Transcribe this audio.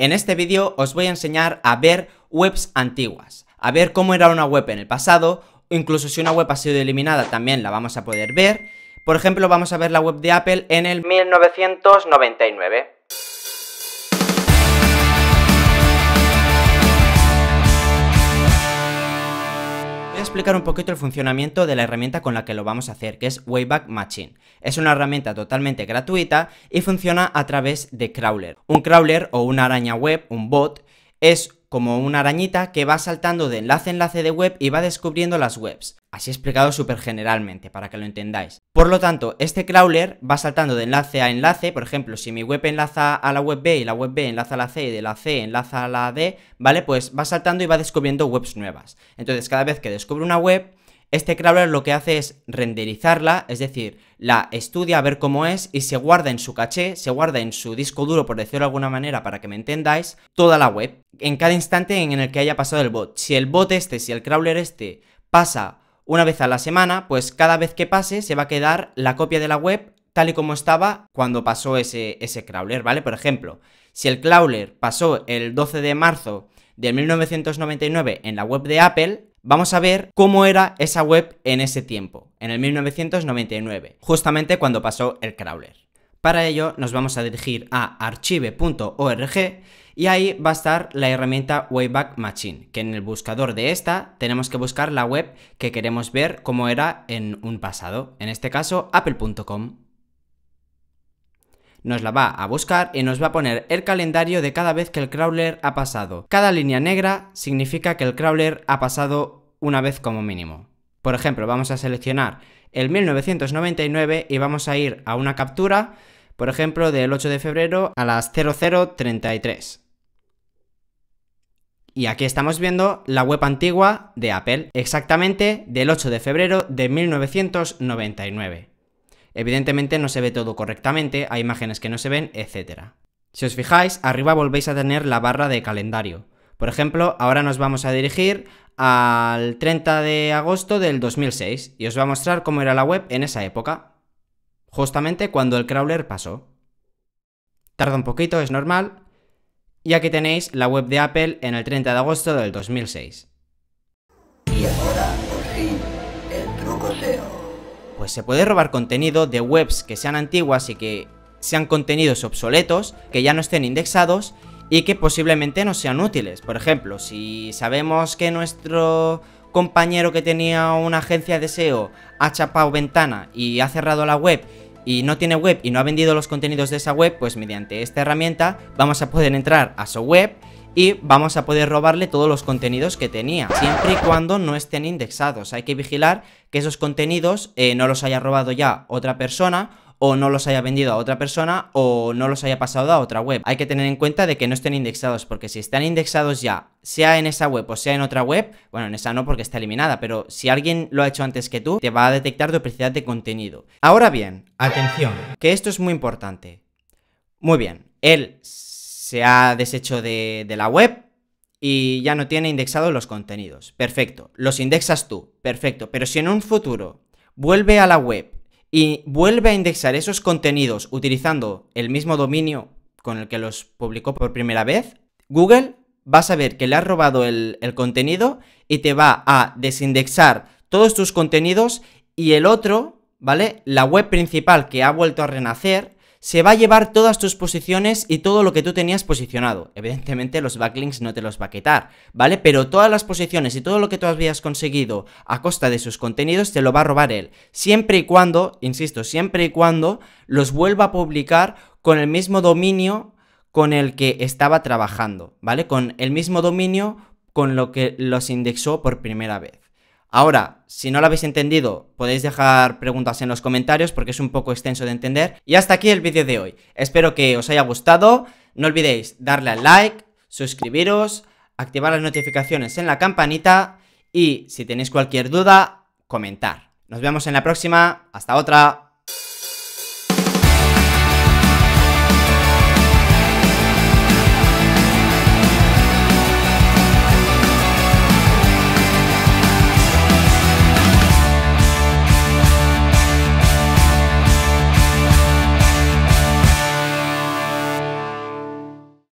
En este vídeo os voy a enseñar a ver webs antiguas, a ver cómo era una web en el pasado, incluso si una web ha sido eliminada también la vamos a poder ver. Por ejemplo, vamos a ver la web de Apple en el 1999. voy a explicar un poquito el funcionamiento de la herramienta con la que lo vamos a hacer, que es Wayback Machine. Es una herramienta totalmente gratuita y funciona a través de Crawler. Un crawler o una araña web, un bot, es como una arañita que va saltando de enlace a enlace de web y va descubriendo las webs. Así explicado súper generalmente, para que lo entendáis. Por lo tanto, este crawler va saltando de enlace a enlace, por ejemplo, si mi web enlaza a la web B y la web B enlaza a la C y de la C enlaza a la D, ¿vale? Pues va saltando y va descubriendo webs nuevas. Entonces, cada vez que descubre una web, este crawler lo que hace es renderizarla, es decir, la estudia a ver cómo es y se guarda en su caché, se guarda en su disco duro, por decirlo de alguna manera, para que me entendáis, toda la web, en cada instante en el que haya pasado el bot. Si el bot este, si el crawler este pasa una vez a la semana, pues cada vez que pase se va a quedar la copia de la web tal y como estaba cuando pasó ese, ese crawler, ¿vale? Por ejemplo, si el crawler pasó el 12 de marzo de 1999 en la web de Apple, Vamos a ver cómo era esa web en ese tiempo, en el 1999, justamente cuando pasó el crawler. Para ello nos vamos a dirigir a archive.org y ahí va a estar la herramienta Wayback Machine, que en el buscador de esta tenemos que buscar la web que queremos ver cómo era en un pasado, en este caso apple.com nos la va a buscar y nos va a poner el calendario de cada vez que el crawler ha pasado. Cada línea negra significa que el crawler ha pasado una vez como mínimo. Por ejemplo, vamos a seleccionar el 1999 y vamos a ir a una captura, por ejemplo, del 8 de febrero a las 0033. Y aquí estamos viendo la web antigua de Apple, exactamente del 8 de febrero de 1999. Evidentemente no se ve todo correctamente, hay imágenes que no se ven, etc. Si os fijáis, arriba volvéis a tener la barra de calendario. Por ejemplo, ahora nos vamos a dirigir al 30 de agosto del 2006 y os va a mostrar cómo era la web en esa época, justamente cuando el crawler pasó. Tarda un poquito, es normal, y aquí tenéis la web de Apple en el 30 de agosto del 2006. Y ahora, por fin, el truco pues se puede robar contenido de webs que sean antiguas y que sean contenidos obsoletos, que ya no estén indexados y que posiblemente no sean útiles. Por ejemplo, si sabemos que nuestro compañero que tenía una agencia de SEO ha chapado ventana y ha cerrado la web y no tiene web y no ha vendido los contenidos de esa web, pues mediante esta herramienta vamos a poder entrar a su web y vamos a poder robarle todos los contenidos que tenía, siempre y cuando no estén indexados. Hay que vigilar que esos contenidos eh, no los haya robado ya otra persona o no los haya vendido a otra persona o no los haya pasado a otra web. Hay que tener en cuenta de que no estén indexados, porque si están indexados ya, sea en esa web o sea en otra web, bueno, en esa no porque está eliminada, pero si alguien lo ha hecho antes que tú, te va a detectar duplicidad de contenido. Ahora bien, atención, que esto es muy importante. Muy bien, el se ha deshecho de, la web y ya no tiene indexados los contenidos. Perfecto, los indexas tú, perfecto, pero si en un futuro vuelve a la web y vuelve a indexar esos contenidos utilizando el mismo dominio con el que los publicó por primera vez, Google va a saber que le ha robado el, el contenido y te va a desindexar todos tus contenidos y el otro, ¿vale? La web principal que ha vuelto a renacer se va a llevar todas tus posiciones y todo lo que tú tenías posicionado. Evidentemente los backlinks no te los va a quitar, ¿vale? Pero todas las posiciones y todo lo que tú habías conseguido a costa de sus contenidos te lo va a robar él. Siempre y cuando, insisto, siempre y cuando los vuelva a publicar con el mismo dominio con el que estaba trabajando, ¿vale? Con el mismo dominio con lo que los indexó por primera vez. Ahora, si no lo habéis entendido, podéis dejar preguntas en los comentarios porque es un poco extenso de entender. Y hasta aquí el vídeo de hoy. Espero que os haya gustado. No olvidéis darle al like, suscribiros, activar las notificaciones en la campanita y si tenéis cualquier duda, comentar. Nos vemos en la próxima. Hasta otra.